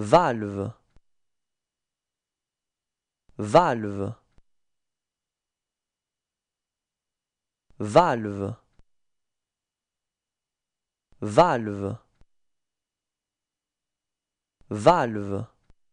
valve valve valve valve valve